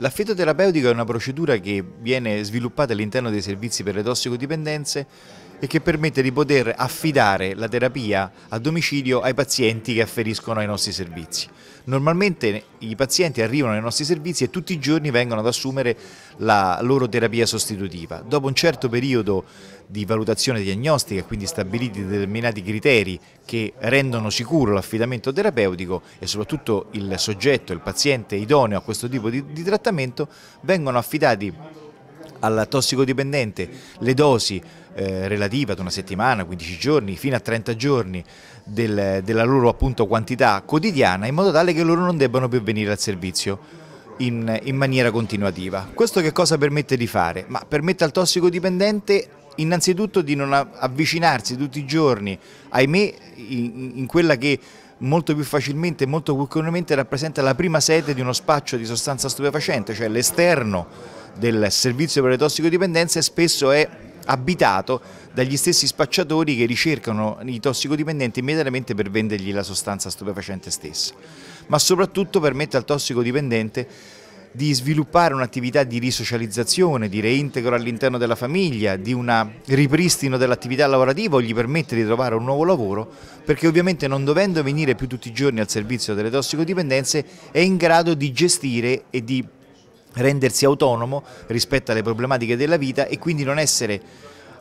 L'affetto terapeutico è una procedura che viene sviluppata all'interno dei servizi per le tossicodipendenze e che permette di poter affidare la terapia a domicilio ai pazienti che afferiscono ai nostri servizi. Normalmente i pazienti arrivano ai nostri servizi e tutti i giorni vengono ad assumere la loro terapia sostitutiva. Dopo un certo periodo di valutazione diagnostica, quindi stabiliti determinati criteri che rendono sicuro l'affidamento terapeutico e soprattutto il soggetto, il paziente idoneo a questo tipo di, di trattamento, vengono affidati al tossicodipendente le dosi eh, relative ad una settimana, 15 giorni, fino a 30 giorni del, della loro appunto, quantità quotidiana in modo tale che loro non debbano più venire al servizio. In, in maniera continuativa. Questo che cosa permette di fare? Ma permette al tossicodipendente innanzitutto di non avvicinarsi tutti i giorni, ahimè, in, in quella che molto più facilmente e molto più comunemente rappresenta la prima sede di uno spaccio di sostanza stupefacente, cioè l'esterno del servizio per le tossicodipendenze spesso è abitato dagli stessi spacciatori che ricercano i tossicodipendenti immediatamente per vendergli la sostanza stupefacente stessa, ma soprattutto permette al tossicodipendente di sviluppare un'attività di risocializzazione, di reintegro all'interno della famiglia, di un ripristino dell'attività lavorativa o gli permette di trovare un nuovo lavoro, perché ovviamente non dovendo venire più tutti i giorni al servizio delle tossicodipendenze è in grado di gestire e di rendersi autonomo rispetto alle problematiche della vita e quindi non essere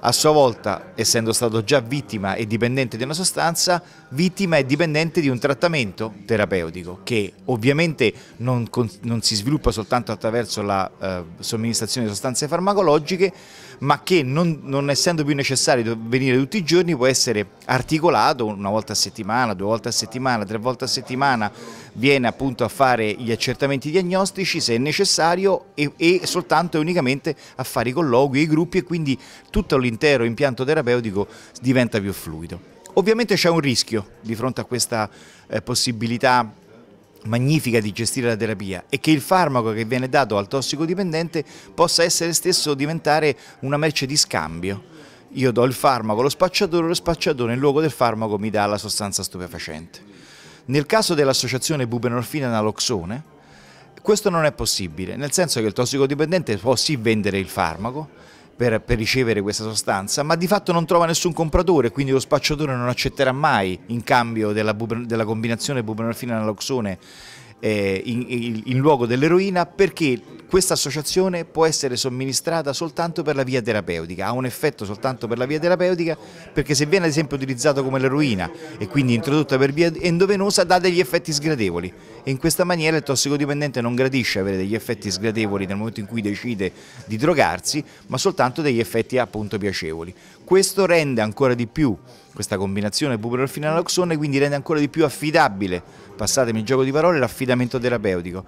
a sua volta, essendo stato già vittima e dipendente di una sostanza, vittima e dipendente di un trattamento terapeutico che ovviamente non, non si sviluppa soltanto attraverso la eh, somministrazione di sostanze farmacologiche, ma che non, non essendo più necessario venire tutti i giorni può essere articolato una volta a settimana, due volte a settimana, tre volte a settimana, viene appunto a fare gli accertamenti diagnostici se è necessario e, e soltanto e unicamente a fare i colloqui, i gruppi e quindi tutta l'intera l'intero impianto terapeutico diventa più fluido. Ovviamente c'è un rischio di fronte a questa eh, possibilità magnifica di gestire la terapia e che il farmaco che viene dato al tossicodipendente possa essere stesso diventare una merce di scambio. Io do il farmaco allo spacciatore, lo spacciatore in luogo del farmaco mi dà la sostanza stupefacente. Nel caso dell'associazione bubenorfina naloxone questo non è possibile, nel senso che il tossicodipendente può sì vendere il farmaco, per, per, ricevere questa sostanza, ma di fatto non trova nessun compratore, quindi lo spacciatore non accetterà mai in cambio della, della combinazione buprenorfina naloxone eh, in, in, in luogo dell'eroina perché questa associazione può essere somministrata soltanto per la via terapeutica, ha un effetto soltanto per la via terapeutica perché se viene ad esempio utilizzato come l'eroina e quindi introdotta per via endovenosa dà degli effetti sgradevoli e in questa maniera il tossicodipendente non gradisce avere degli effetti sgradevoli nel momento in cui decide di drogarsi ma soltanto degli effetti appunto piacevoli. Questo rende ancora di più questa combinazione buprenorfina-naloxone quindi rende ancora di più affidabile, passatemi il gioco di parole, l'affidamento terapeutico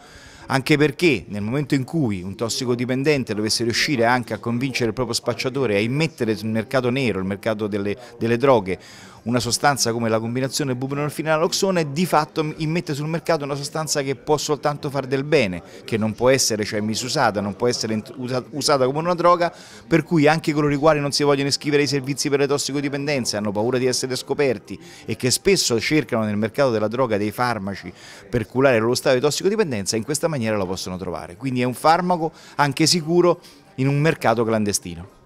anche perché nel momento in cui un tossicodipendente dovesse riuscire anche a convincere il proprio spacciatore a immettere sul mercato nero, il mercato delle, delle droghe, una sostanza come la combinazione buprenorfina-naloxone e di fatto immette sul mercato una sostanza che può soltanto far del bene, che non può essere cioè, misusata, non può essere usata come una droga, per cui anche coloro i quali non si vogliono iscrivere ai servizi per le tossicodipendenze, hanno paura di essere scoperti e che spesso cercano nel mercato della droga dei farmaci per curare lo stato di tossicodipendenza, in questa maniera lo possono trovare. Quindi è un farmaco anche sicuro in un mercato clandestino.